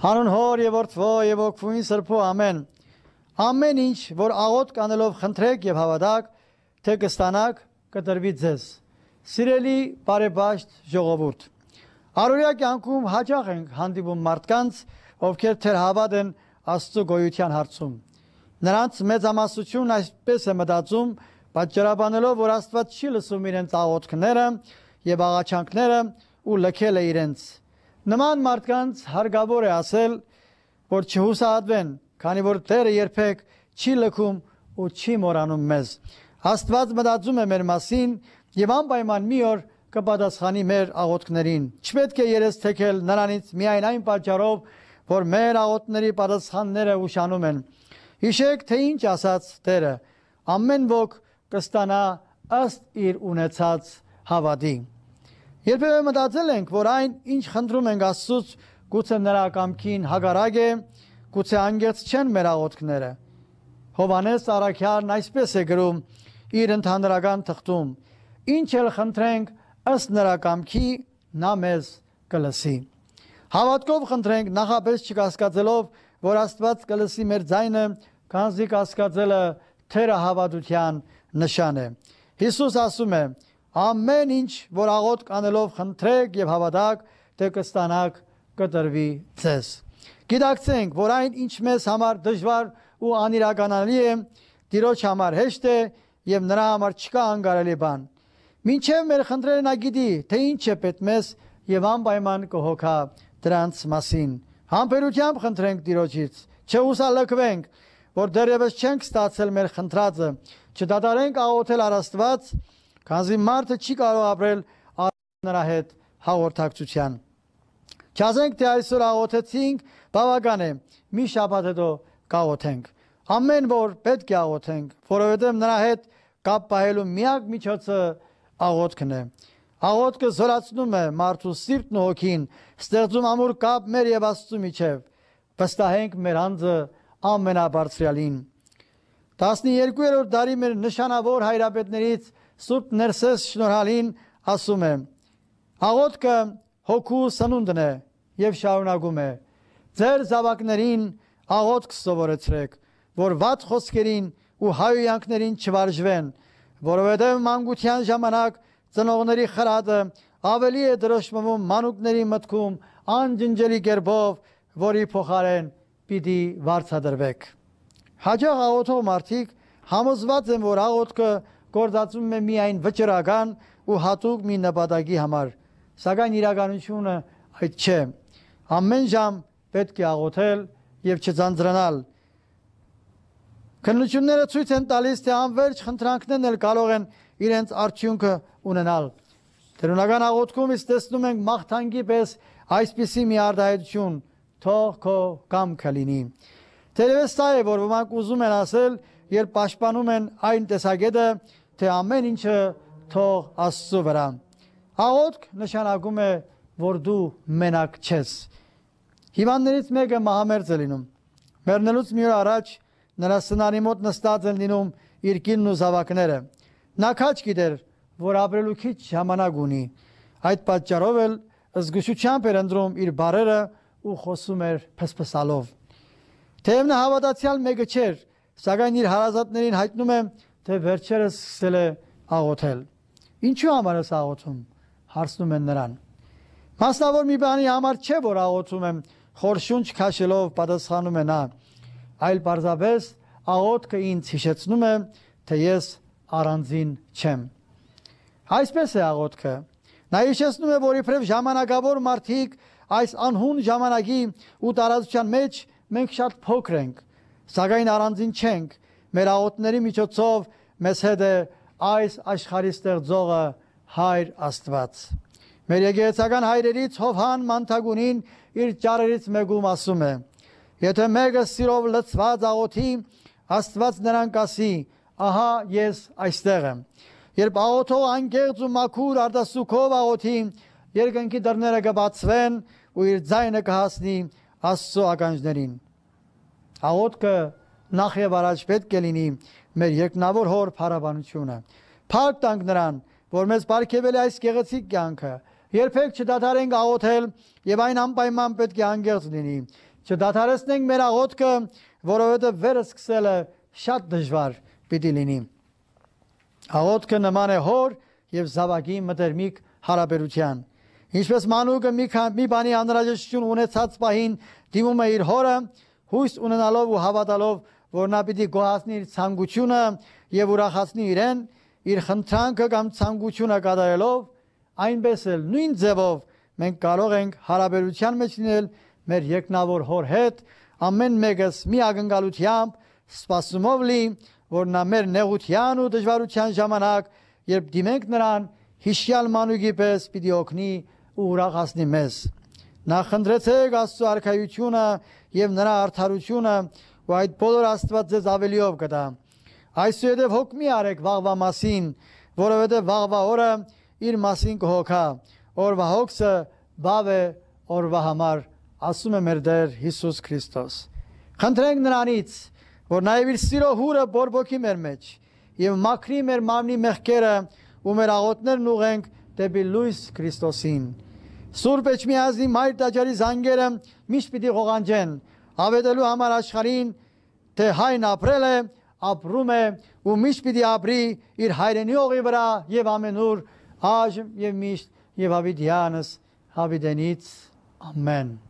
Հանուն հոր եւ որդվո եւ օգվույն սրբո ամեն։ Ամեն ինչ, որ աղոտ կանելով խնդրեք եւ հավատակ, թե կստանաք, կտրվի ձեզ։ Սիրելի բարեպաշտ ժողովուրդ, Արորիա կյանքում հաճախ ենք հանդիպում մարդկանց, ովքեր թեր հավատ են Աստծո գոյության հարցում։ Նրանց մեծամասնությունն այսպես է մտածում, պատճառաբանելով, որ Աստված չի լսում իրենց աղոթքները եւ աղաչանքները ու լքել է իրենց։ Նման մարդկանց հարգավոր է ասել, որ չհուսահատվեն, քանի որ Տերը երբեք չի լքում ու չի մորանում մեզ։ Աստված մտածում է մեր մասին եւ անպայման մի օր կպատասխանի մեր աղոթքներին։ Չպետք է երես թեքել նրանից միայն այն պատճառով, որ մեր աղոթքների պատասխանները ուշանում են։ Հիշեք, թե ինչ ասաց Տերը. ամեն ոք կստանա ըստ իր ունեցած հավատի։ Երբևէ մտածել ենք, որ այն, ինչ խնդրում ենք Աստծուց, գուցե նրա կամքին հագարակ է, գուցե անգերց չեն մեր աղոթքները։ Հովանես Արաքյանն այսպես է գրում իր ընդհանրական թղթում. Ինչ էլ խնդրենք, ըստ նրա կամքի նա մեզ կլսի։ Հավատքով խնդրենք, նախապես չկասկածելով, որ Աստված կլսի մեր ձայնը, քանզի կասկածելը թերը հավատության նշան է։ Հիսուս ասում է ամեն ինչ, որ աղոտ կանելով խնդրեք եւ հավատակ, թե կստանաք կտրվի ձեզ։ Գիտակցենք, որ այն ինչ մեզ համար դժվար ու անիրականալի է, Տիրոջ համար հեշտ է եւ նրա համար չկա անկարելի բան։ Մինչև մեր խնդրերը նա գիտի, թե ինչ է պետք մեզ եւ անպայման կհոգա դրանց մասին։ Համբերությամբ խնդրենք Տիրոջից, չհուսալքվենք, որ դեռևս չենք ստացել մեր խնդրածը, չդադարենք աղոթել առաստված Քանզի մարդը չի կարող ապրել նրա հետ հաղորդակցության։ Չազենք թե այսօր աղոթեցինք, բավական է, մի շաբաթ հետո կաղոթենք։ Ամեն որ պետք է աղոթենք, որովհետև նրա հետ կապ պահելու միակ միջոցը աղոթքն է։ Աղոթքը զորացնում է մարդու սիրտն ու հոգին, ստեղծում ամուր կապ մեր եւ Աստծո միջև։ Վստահենք մեր անձը ամենաբարձրյալին։ 12-րդ դարի մեր նշանավոր հայրապետներից Սուրբ Ներսես շնորհալին ասում է. Աղոտքը հոգու սնունդն է եւ շարունակում է. Ձեր զավակներին աղոտք սովորեցրեք, որ ված խոսքերին ու հայոյանքներին չվարժվեն, որովհետև մանկության ժամանակ ծնողների խրատը ավելի է դրոշմվում մանուկների մտքում անջնջելի կերպով, որի փոխարեն պիտի վարձադրվեք։ Հաջող աղոթող մարդիկ համոզված են, որ աղոթքը գործածվում է միայն վճռական ու հատուկ մի նպատակի համար։ Սակայն իրականությունը այդ չէ։ Ամեն ժամ պետք է աղոթել եւ չձանձրանալ։ Քննությունները ցույց են տալիս, թե անverջ խնդրանքներն էլ կարող են իրենց արդյունքը ունենալ։ Տերունական աղոթքում իսկ տեսնում ենք մաղթանքի պես այսպիսի մի արդայություն՝ թող քո կամքը լինի։ Տերևս սա է, որ ոմանք ուզում են ասել, երբ պաշտպանում են այն տեսակետը, թե ամեն ինչը թող Աստծո վրա։ Աղոթք նշանակում է, որ դու մենակ չես։ Հիվանդներից մեկը մահամերձ է լինում։ Մեռնելուց մի օր առաջ նրա սնանի մոտ նստած են լինում իր կինն ու զավակները։ Նա քաչ գիտեր, որ ապրելու քիչ ժամանակ ունի։ Այդ պատճառով էլ զգուշությամբ էր ընտրում իր բարերը ու խոսում էր փսփսալով։ Թեև նա հավատացյալ մեկը չէր, սակայն իր հարազատներին հայտնում է, որ թե վերջերս սկսել է աղոթել։ Ինչու համար ես աղոթում, հարցնում են նրան։ Մասնավոր մի բանի համար չէ, որ աղոթում եմ, խորշունչ քաշելով պատասխանում է նա, այլ պարզապես աղոթքը ինձ հիշեցնում է, թե ես առանձին չեմ։ Այսպես է աղոթքը։ Նա հիշեցնում է, որ իբրև ժամանակավոր մարդիկ այս անհուն ժամանակի ու տարածության մեջ մենք շատ փոքր ենք, սակայն առանձին չենք։ Մեր աղոթների միջոցով մեզ հետ է այս աշխարհի ստեղծողը Հայր Աստված։ Մեր եկեղեցական հայրերից Հովհան Մանթագունին իր ճարերից մեկում ասում է. Եթե մեկը սիրով լծված աղոթի, Աստված նրան կասի. Ահա ես այստեղ եմ։ Երբ աղոթող անկեղծ ու մաքուր արդասուքով աղոթի, երկնքի դռները կբացվեն ու իր ձայնը կհասնի Աստծո ականջներին։ Աղոթքը նախ եւ առաջ պետք է լինի մեր երկնավոր հոր փառաբանությունը։ Փառք տանք նրան, որ մեզ ապարգևել է այս գեղեցիկ կյանքը։ Երբեք չդադարենք աղոթել եւ այն անպայման պետք է անգերց լինի։ Չդադարեցնենք մեր աղոթքը, որովհետեւ վերը սկսելը շատ դժվար պիտի լինի։ Աղոթքը նման է հոր եւ զավակի մտերմիկ հարաբերության։ Ինչպես մանուկը մի քան մի բանի անհրաժեշտություն ունեցած պահին դիմում է իր հորը, հույս ունենալով ու հավատալով, որ նա պիտի գոհացնի իր ցանկությունը եւ ուրախացնի իրեն իր խնդրանքը կամ ցանկությունը կատարելով այնպես էլ նույն ձևով մենք կարող ենք հարաբերության մեջ լինել մեր երկնավոր հոր հետ ամեն մեկս մի ակնկալությամբ սպասումով լի որ նա մեր նեղության ու դժվարության ժամանակ երբ դիմենք նրան հիշյալ մանուկի պես պիտի օգնի ու ուրախացնի մեզ նա խնդրեցեք աստծո արքայությունը եւ նրա արդարությունը ու այդ բոլոր Աստված ձեզ ավելիով կտա։ Այսուհետև հոգ մի արեք վաղվա մասին, որովհետև վաղվա օրը իր մասին կհոգա։ Օրվա հոգսը բավ է օրվա համար, ասում է մեր Տեր Հիսուս Քրիստոս։ Խնդրենք նրանից, որ նաև իր սիրո հուրը բորբոքի մեր մեջ եւ մաքրի մեր մարմնի մեղքերը ու մեր աղոթներն ուղենք դեպի լույս Քրիստոսին։ Սուրբ Էջմիածնի մայր տաճարի զանգերը միշտ պիտի ողանջեն ավետելու համար աշխարհին, թե հայն ապրել է, ապրում է ու միշտ պիտի ապրի իր հայրենի օղի վրա եւ ամենուր, այժմ եւ միշտ եւ հավիտյանս հավիտենից ամեն